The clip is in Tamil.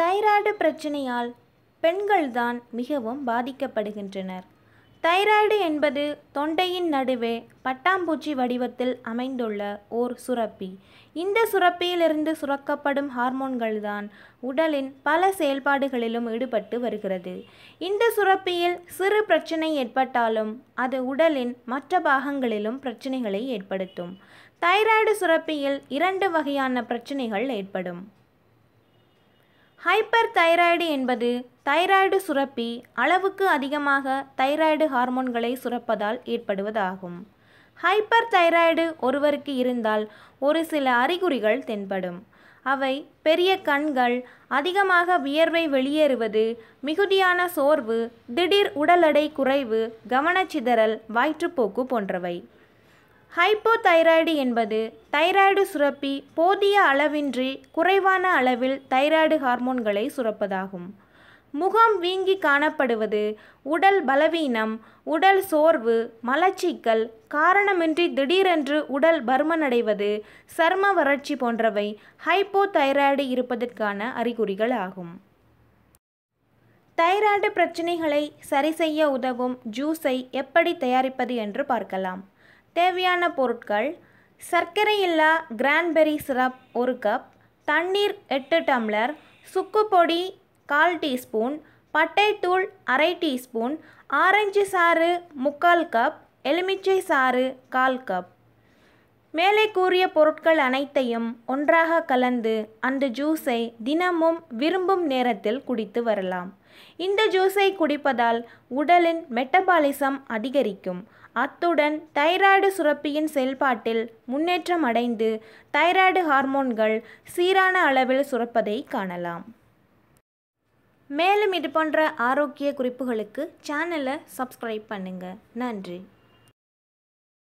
தைராய்டு பிரச்சனையால் பெண்கள்தான் மிகவும் பாதிக்கப்படுகின்றனர் தைராய்டு என்பது தொண்டையின் நடுவே பட்டாம்பூச்சி வடிவத்தில் அமைந்துள்ள ஓர் சுரப்பி இந்த சுரப்பியிலிருந்து சுரக்கப்படும் ஹார்மோன்கள்தான் உடலின் பல செயல்பாடுகளிலும் ஈடுபட்டு வருகிறது இந்த சுரப்பியில் சிறு பிரச்சனை ஏற்பட்டாலும் அது உடலின் மற்ற பாகங்களிலும் பிரச்சனைகளை ஏற்படுத்தும் தைராய்டு சுரப்பியில் இரண்டு வகையான பிரச்சனைகள் ஏற்படும் ஹைப்பர் தைராய்டு என்பது தைராய்டு சுரப்பி அளவுக்கு அதிகமாக தைராய்டு ஹார்மோன்களை சுரப்பதால் ஏற்படுவதாகும் ஹைப்பர் தைராய்டு ஒருவருக்கு இருந்தால் ஒரு சில அறிகுறிகள் தென்படும் அவை பெரிய கண்கள் அதிகமாக வியர்வை வெளியேறுவது மிகுதியான சோர்வு திடீர் உடல் எடை குறைவு கவனச்சிதறல் வயிற்றுப்போக்கு போன்றவை ஹைப்போதைராய்டு என்பது தைராய்டு சுரப்பி போதிய அளவின்றி குறைவான அளவில் தைராய்டு ஹார்மோன்களை சுரப்பதாகும் முகம் வீங்கி காணப்படுவது உடல் பலவீனம் உடல் சோர்வு மலச்சிக்கல் காரணமின்றி திடீரென்று உடல் பருமனடைவது சர்ம வறட்சி போன்றவை ஹைப்போதைராய்டு இருப்பதற்கான அறிகுறிகள் ஆகும் தைராய்டு பிரச்சனைகளை சரிசெய்ய உதவும் ஜூஸை எப்படி தயாரிப்பது என்று பார்க்கலாம் தேவையான பொருட்கள் சர்க்கரை இல்லா கிரான்பெரி சிரப் ஒரு கப் தண்ணீர் எட்டு டம்ளர் சுக்கு பொடி கால் டீஸ்பூன் பட்டைத்தூள் அரை டீஸ்பூன் ஆரஞ்சு சாறு முக்கால் கப் எலுமிச்சை சாறு கால் கப் மேலே கூறிய பொருட்கள் அனைத்தையும் ஒன்றாக கலந்து அந்த ஜூஸை தினமும் விரும்பும் நேரத்தில் குடித்து வரலாம் இந்த ஜூஸை குடிப்பதால் உடலின் மெட்டபாலிசம் அதிகரிக்கும் அத்துடன் தைராய்டு சுரப்பியின் செயல்பாட்டில் முன்னேற்றம் அடைந்து தைராய்டு ஹார்மோன்கள் சீரான அளவில் சுரப்பதை காணலாம் மேலும் இது போன்ற ஆரோக்கிய குறிப்புகளுக்கு சேனலை சப்ஸ்கிரைப் பண்ணுங்கள் நன்றி